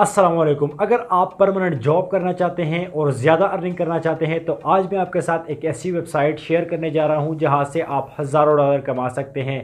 असलम अगर आप permanent job करना चाहते हैं और ज़्यादा अर्निंग करना चाहते हैं तो आज मैं आपके साथ एक ऐसी वेबसाइट शेयर करने जा रहा हूं जहां से आप हज़ारों डॉलर कमा सकते हैं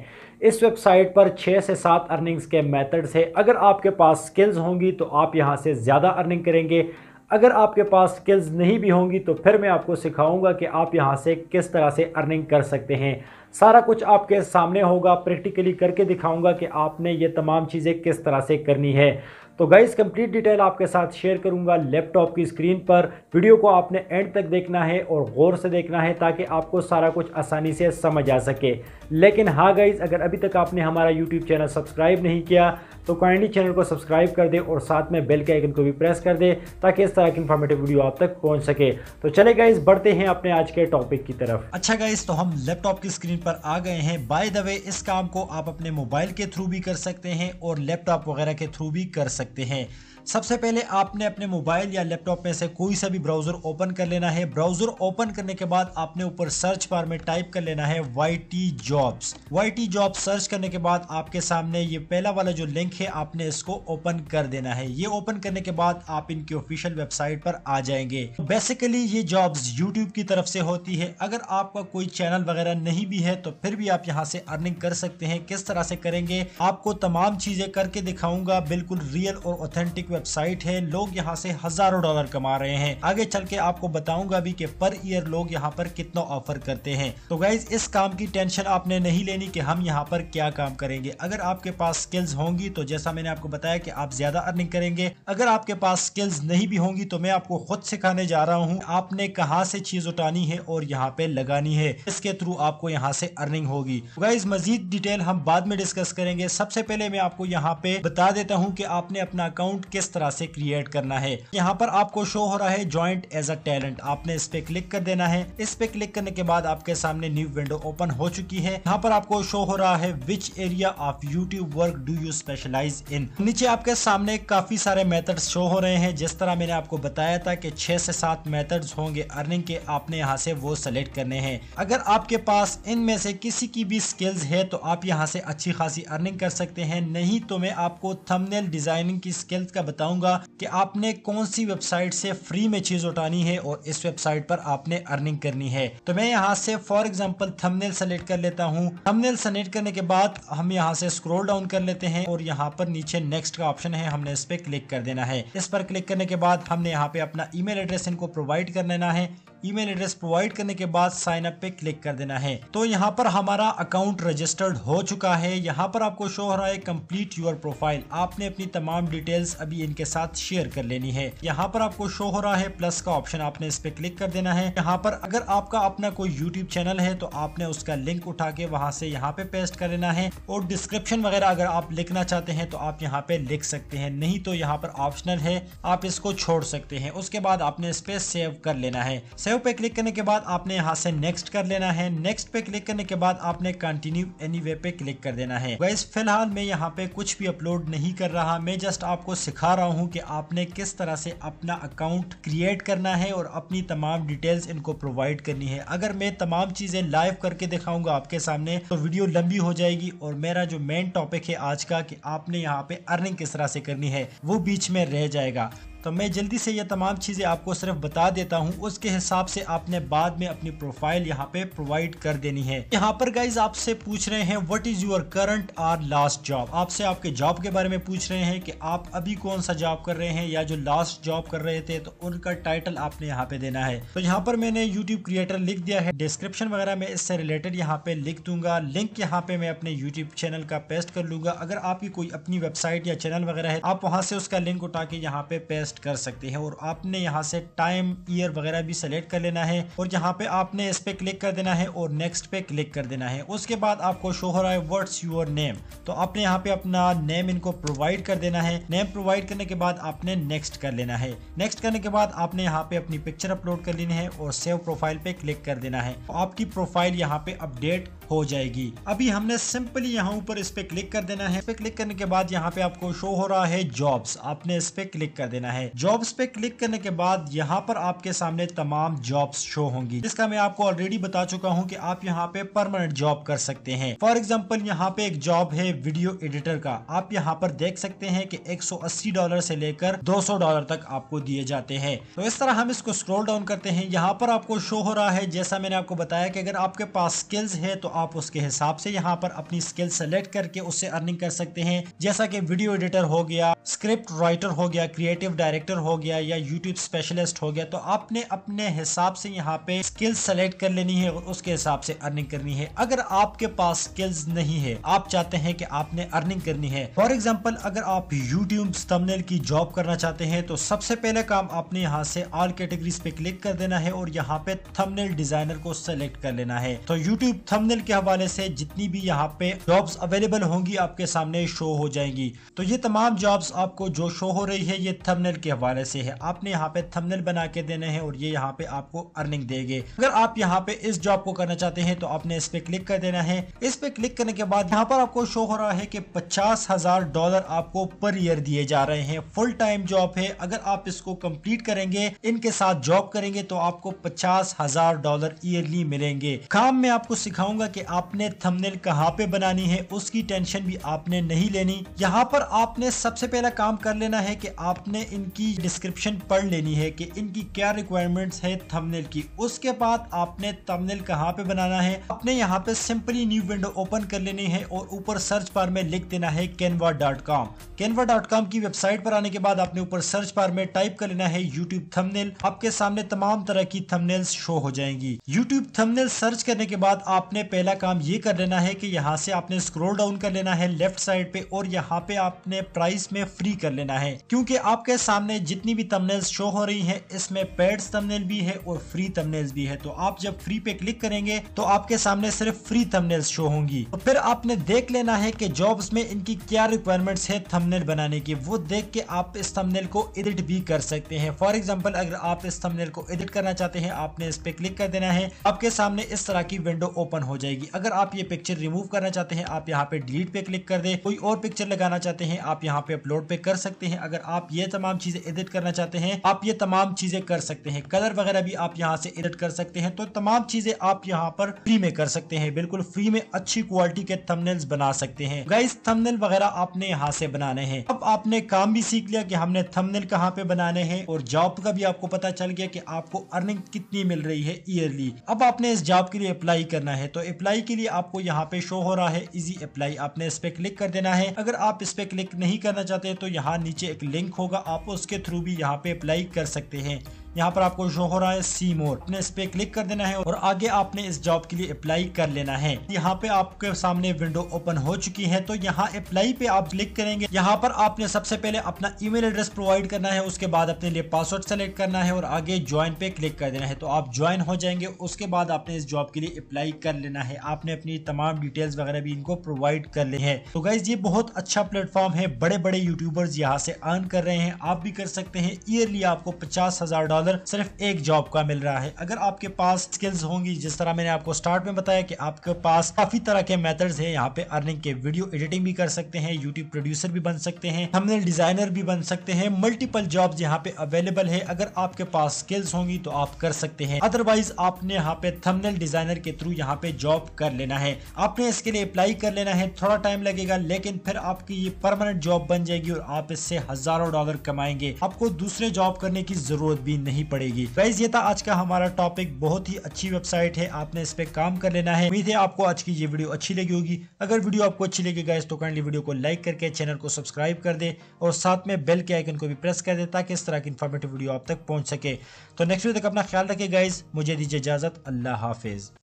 इस वेबसाइट पर छः से सात अर्निंग्स के मेथड्स हैं अगर आपके पास स्किल्स होंगी तो आप यहां से ज़्यादा अर्निंग करेंगे अगर आपके पास स्किल्स नहीं भी होंगी तो फिर मैं आपको सिखाऊंगा कि आप यहां से किस तरह से अर्निंग कर सकते हैं सारा कुछ आपके सामने होगा प्रैक्टिकली करके दिखाऊंगा कि आपने ये तमाम चीज़ें किस तरह से करनी है तो गाइस कंप्लीट डिटेल आपके साथ शेयर करूंगा लैपटॉप की स्क्रीन पर वीडियो को आपने एंड तक देखना है और गौर से देखना है ताकि आपको सारा कुछ आसानी से समझ आ सके लेकिन हाँ गाइस अगर अभी तक आपने हमारा यूट्यूब चैनल सब्सक्राइब नहीं किया तो काइंडली चैनल को सब्सक्राइब कर दे और साथ में बेल के आइकन को भी प्रेस कर दे ताकि इस तरह की इन्फॉर्मेटिव वीडियो आप तक पहुंच सके तो चले गाइस बढ़ते हैं अपने आज के टॉपिक की तरफ अच्छा गाइस तो हम लैपटॉप की स्क्रीन पर आ गए हैं बाय द वे इस काम को आप अपने मोबाइल के थ्रू भी कर सकते हैं और लैपटॉप वगैरह के थ्रू भी कर सकते सकते हैं सबसे पहले आपने अपने मोबाइल या लैपटॉप में से कोई सा भी ब्राउजर ओपन कर लेना है ब्राउजर ओपन करने के बाद आपने ऊपर सर्च बार में टाइप कर लेना है Y T jobs Y T job search करने के बाद आपके सामने ये पहला वाला जो लिंक है आपने इसको ओपन कर देना है ये ओपन करने के बाद आप इनकी ऑफिशियल वेबसाइट पर आ जाएंगे बेसिकली ये जॉब यूट्यूब की तरफ से होती है अगर आपका कोई चैनल वगैरह नहीं भी है तो फिर भी आप यहाँ से अर्निंग कर सकते हैं किस तरह से करेंगे आपको तमाम चीजें करके दिखाऊंगा बिल्कुल रियल और ऑथेंटिक वेबसाइट है लोग यहाँ से हजारों डॉलर कमा रहे हैं आगे चल के आपको बताऊंगा भी कि पर ईयर लोग यहाँ पर कितना ऑफर करते हैं तो गाइज इस काम की टेंशन आपने नहीं लेनी कि हम यहाँ पर क्या काम करेंगे अगर आपके पास स्किल्स होंगी तो जैसा मैंने आपको बताया कि आप ज्यादा अर्निंग करेंगे अगर आपके पास स्किल्स नहीं भी होंगी तो मैं आपको खुद सिखाने जा रहा हूँ आपने कहाँ से चीज उठानी है और यहाँ पे लगानी है इसके थ्रू आपको यहाँ से अर्निंग होगी गाइज मजीद डिटेल हम बाद में डिस्कस करेंगे सबसे पहले मैं आपको यहाँ पे बता देता हूँ की आपने अपना अकाउंट किस किस तरह से क्रिएट करना है यहाँ पर आपको शो हो रहा है ज्वाइंट एज अ टैलेंट आपने इस पे क्लिक कर देना है इस पे क्लिक करने के बाद आपके सामने न्यू विंडो ओपन हो चुकी है यहाँ पर आपको शो हो रहा है which area of YouTube work do you specialise in नीचे आपके सामने काफी सारे मेथड शो हो रहे हैं जिस तरह मैंने आपको बताया था की छह से सात मेथड होंगे अर्निंग के आपने यहाँ से वो सिलेक्ट करने हैं अगर आपके पास इनमें से किसी की भी स्किल्स है तो आप यहाँ से अच्छी खासी अर्निंग कर सकते हैं नहीं तो मैं आपको थंबनेल डिजाइनिंग की स्किल्स का बताऊंगा कि आपने कौन सी वेबसाइट से फ्री में चीज उठानी है और इस वेबसाइट पर आपने अर्निंग करनी है तो मैं यहाँ से फॉर एग्जाम्पल थमनेल सेलेक्ट कर लेता हूँ थमनेल सेलेक्ट करने के बाद हम यहाँ से स्क्रोल डाउन कर लेते हैं और यहाँ पर नीचे नेक्स्ट का ऑप्शन है हमने इस पे क्लिक कर देना है इस पर क्लिक करने के बाद हमने यहाँ पे अपना ई एड्रेस इनको प्रोवाइड कर लेना है ईमेल एड्रेस प्रोवाइड करने के बाद साइन अप पे क्लिक कर देना है तो यहाँ पर हमारा अकाउंट रजिस्टर्ड हो चुका है यहाँ पर आपको शो हो रहा है कम्प्लीट यूर प्रोफाइल आपने अपनी तमाम डिटेल्स अभी इनके साथ शेयर कर लेनी है यहाँ पर आपको शो हो रहा है प्लस का ऑप्शन आपने इस पे क्लिक कर देना है यहाँ पर अगर आपका अपना कोई यूट्यूब चैनल है तो आपने उसका लिंक उठा के वहाँ से यहाँ पे पेस्ट कर लेना है और डिस्क्रिप्शन वगैरह अगर आप लिखना चाहते हैं तो आप यहाँ पे लिख सकते हैं नहीं तो यहाँ पर ऑप्शनल है आप इसको छोड़ सकते हैं उसके बाद आपने इस पे सेव कर लेना है सेव पे क्लिक करने के बाद आपने यहाँ से नेक्स्ट कर लेना है नेक्स्ट पे क्लिक करने के बाद आपने कंटिन्यू एनी वे पे क्लिक कर देना है वैस फिलहाल मैं यहाँ पे कुछ भी अपलोड नहीं कर रहा मैं जस्ट आपको सिखा रहा हूँ कि आपने किस तरह से अपना अकाउंट क्रिएट करना है और अपनी तमाम डिटेल्स इनको प्रोवाइड करनी है अगर मैं तमाम चीजें लाइव करके दिखाऊंगा आपके सामने तो वीडियो लंबी हो जाएगी और मेरा जो मेन टॉपिक है आज का कि आपने यहाँ पे अर्निंग किस तरह से करनी है वो बीच में रह जाएगा तो मैं जल्दी से ये तमाम चीज़ें आपको सिर्फ बता देता हूँ उसके हिसाब से आपने बाद में अपनी प्रोफाइल यहाँ पे प्रोवाइड कर देनी है यहाँ पर गाइज आपसे पूछ रहे हैं what is your current or last job आपसे आपके जॉब के बारे में पूछ रहे हैं कि आप अभी कौन सा जॉब कर रहे हैं या जो लास्ट जॉब कर रहे थे तो उनका टाइटल आपने यहाँ पे देना है तो यहाँ पर मैंने यूट्यूब क्रिएटर लिख दिया है डिस्क्रिप्शन वगैरह में इससे रिलेटेड यहाँ पे लिख दूंगा लिंक यहाँ पे मैं अपने यूट्यूब चैनल का पेस्ट कर लूंगा अगर आपकी कोई अपनी वेबसाइट या चैनल वगैरह है आप वहाँ से उसका लिंक उठा के यहाँ पे पेस्ट एडजस्ट कर सकते हैं और आपने यहाँ से टाइम ईयर वगैरह भी सेलेक्ट कर लेना है और यहाँ पे आपने इस पे क्लिक कर देना है और नेक्स्ट पे क्लिक कर देना है उसके बाद आपको शो हो रहा है वर्ड्स यूर नेम तो आपने यहाँ पे अपना नेम इनको प्रोवाइड कर देना है नेम प्रोवाइड करने के बाद आपने नेक्स्ट कर लेना है नेक्स्ट करने के बाद आपने यहाँ पे अपनी पिक्चर अपलोड कर लेनी है और सेव प्रोफाइल पे क्लिक कर देना है तो आपकी प्रोफाइल यहाँ पे अपडेट हो जाएगी अभी हमने सिंपली यहाँ ऊपर इस पे क्लिक कर देना है पे क्लिक करने के बाद यहाँ पे आपको शो हो रहा है जॉब्स आपने इस पे क्लिक कर देना है है जॉब्स पे क्लिक करने के बाद यहाँ पर आपके सामने तमाम जॉब्स शो होंगी जिसका मैं आपको ऑलरेडी बता चुका हूँ की आप यहाँ पे परमानेंट जॉब कर सकते हैं फॉर एग्जाम्पल यहाँ पे एक जॉब है वीडियो एडिटर का आप यहाँ पर देख सकते हैं की एक डॉलर से लेकर दो डॉलर तक आपको दिए जाते हैं तो इस तरह हम इसको स्क्रोल डाउन करते हैं यहाँ पर आपको शो हो रहा है जैसा मैंने आपको बताया कि अगर आपके पास स्किल्स है तो आप उसके हिसाब से यहाँ पर अपनी स्किल सेलेक्ट करके उससे अर्निंग कर सकते हैं जैसा कि वीडियो एडिटर हो गया स्क्रिप्ट राइटर हो गया क्रिएटिव डायरेक्टर हो गया या यूट्यूब स्पेशलिस्ट हो गया तो आपने अपने हिसाब से यहाँ पे स्किल सेलेक्ट कर लेनी है और उसके हिसाब से अर्निंग करनी है अगर आपके पास स्किल्स नहीं है आप चाहते हैं कि आपने अर्निंग करनी है फॉर एग्जाम्पल अगर आप यूट्यूब थंबनेल की जॉब करना चाहते हैं तो सबसे पहले काम आपने यहाँ से ऑल कैटेगरीज पे क्लिक कर देना है और यहाँ पे थमनेल डिजाइनर को सेलेक्ट कर लेना है तो यूट्यूब थमनेल के हवाले से जितनी भी यहाँ पे जॉब्स अवेलेबल होंगी आपके सामने शो हो जाएंगी तो ये तमाम जॉब्स आपको जो शो हो रही है ये थमनेल थंबनेल के हवाले से है आपने यहाँ पे थंबनेल बना के देने हैं और ये यहाँ पे आपको अर्निंग देंगे अगर आप यहाँ पे इस जॉब को करना चाहते हैं तो आपने इस पे क्लिक कर देना है इस पे क्लिक करने के बाद यहाँ पर आपको शो हो रहा है कि पचास हजार डॉलर आपको पर ईयर दिए जा रहे हैं फुल टाइम जॉब है अगर आप इसको कम्प्लीट करेंगे इनके साथ जॉब करेंगे तो आपको पचास हजार डॉलर ईयरली मिलेंगे काम में आपको सिखाऊंगा की आपने थमनेल कहाँ पे बनानी है उसकी टेंशन भी आपने नहीं लेनी यहाँ पर आपने सबसे पहला काम कर लेना है कि आपने इन इनकी डिस्क्रिप्शन पढ़ लेनी है कि इनकी क्या रिक्वायरमेंट्स है थंबनेल की उसके बाद आपने थंबनेल कहाँ पे बनाना है अपने यहाँ पे सिंपली न्यू विंडो ओपन कर लेनी है और ऊपर सर्च बार में लिख देना है Canva dot com Canva dot com की वेबसाइट पर आने के बाद आपने ऊपर सर्च बार में टाइप कर लेना है यूट्यूब थमनेल आपके सामने तमाम तरह की थमनेल शो हो जाएंगी यूट्यूब थमनेल सर्च करने के बाद आपने पहला काम ये कर लेना है की यहाँ से आपने स्क्रोल डाउन कर लेना है लेफ्ट साइड पे और यहाँ पे आपने प्राइस में फ्री कर लेना है क्योंकि आपके सामने सामने जितनी भी तमनेल्स शो हो रही हैं इसमें पेड्स तमनेल भी है और फ्री तमनेल्स भी है तो आप जब फ्री पे क्लिक करेंगे तो आपके सामने सिर्फ फ्री थंबनेल्स शो होंगी तो फिर आपने देख लेना है कि जॉब्स में इनकी क्या रिक्वायरमेंट है थमनेल बनाने की वो देख के आप इस थंबनेल को एडिट भी कर सकते हैं फॉर एग्जाम्पल अगर आप इस थमनेल को एडिट करना चाहते हैं आपने इस पे क्लिक कर देना है आपके सामने इस तरह की विंडो ओपन हो जाएगी अगर आप ये पिक्चर रिमूव करना चाहते हैं आप यहाँ पे डिलीट पे क्लिक कर दे कोई और पिक्चर लगाना चाहते हैं आप यहाँ पे अपलोड पे कर सकते हैं अगर आप ये तमाम चीजें एडिट करना चाहते हैं आप ये तमाम चीजें कर सकते हैं कलर वगैरह भी आप यहाँ से एडिट कर सकते हैं तो तमाम चीजें आप यहाँ पर फ्री में कर सकते हैं बिल्कुल फ्री में अच्छी क्वालिटी के थमनेल्स बना सकते हैं गाइस थमनेल वगैरह आपने यहाँ से बनाने हैं अब आपने काम भी सीख लिया की हमने थमनेल कहाँ पे बनाने हैं और जॉब का भी आपको पता चल गया की आपको अर्निंग कितनी मिल रही है ईयरली अब आपने इस जॉब के लिए अप्लाई करना है तो अप्लाई के लिए आपको यहाँ पे शो हो रहा है इजी अप्लाई आपने इस पे क्लिक कर देना है अगर आप इस पे क्लिक नहीं करना चाहते तो यहाँ नीचे एक लिंक होगा आप उसके थ्रू भी यहाँ पे अप्लाई कर सकते हैं यहाँ पर आपको शो हो रहा है सी मोर अपने इस पे क्लिक कर देना है और आगे आपने इस जॉब के लिए अप्लाई कर लेना है यहाँ पे आपके सामने विंडो ओपन हो चुकी है तो यहाँ अप्लाई पे आप क्लिक करेंगे यहाँ पर आपने सबसे पहले अपना ईमेल एड्रेस प्रोवाइड करना है उसके बाद अपने लिए पासवर्ड सेलेक्ट करना है और आगे ज्वाइन पे क्लिक कर देना है तो आप ज्वाइन हो जाएंगे उसके बाद आपने इस जॉब के लिए अप्लाई कर लेना है आपने अपनी तमाम डिटेल्स वगैरह भी इनको प्रोवाइड कर ले है तो गाइज ये बहुत अच्छा प्लेटफॉर्म है बड़े बड़े यूट्यूबर्स यहाँ से अर्न कर रहे हैं आप भी कर सकते हैं ईयरली आपको पचास हजार डॉलर फादर सिर्फ एक जॉब का मिल रहा है अगर आपके पास स्किल्स होंगी जिस तरह मैंने आपको स्टार्ट में बताया कि आपके पास काफी तरह के मेथड्स हैं यहाँ पे अर्निंग के वीडियो एडिटिंग भी कर सकते हैं यूट्यूब प्रोड्यूसर भी बन सकते हैं हमने डिजाइनर भी बन सकते हैं मल्टीपल जॉब यहाँ पे अवेलेबल है अगर आपके पास स्किल्स होंगी तो आप कर सकते हैं अदरवाइज आपने यहाँ पे थमनल डिजाइनर के थ्रू यहाँ पे जॉब कर लेना है आपने इसके लिए अप्लाई कर लेना है थोड़ा टाइम लगेगा लेकिन फिर आपकी ये परमानेंट जॉब बन जाएगी और आप इससे हजारों डॉलर कमाएंगे आपको दूसरे जॉब करने की जरूरत भी नहीं नहीं पड़ेगी गाइज ये था आज का हमारा टॉपिक बहुत ही अच्छी वेबसाइट है आपने इस पे काम कर लेना है उम्मीद है आपको आज की ये वीडियो अच्छी लगी होगी अगर वीडियो आपको अच्छी लगी गाइज तो कैंडली वीडियो को लाइक करके चैनल को सब्सक्राइब कर दे और साथ में बेल के आइकन को भी प्रेस कर दे ताकि इस तरह की इन्फॉर्मेटिव वीडियो आप तक पहुंच सके तो नेक्स्ट वीडियो तक अपना ख्याल रखे गाइज मुझे दीजिए इजाजत अल्लाह हाफिज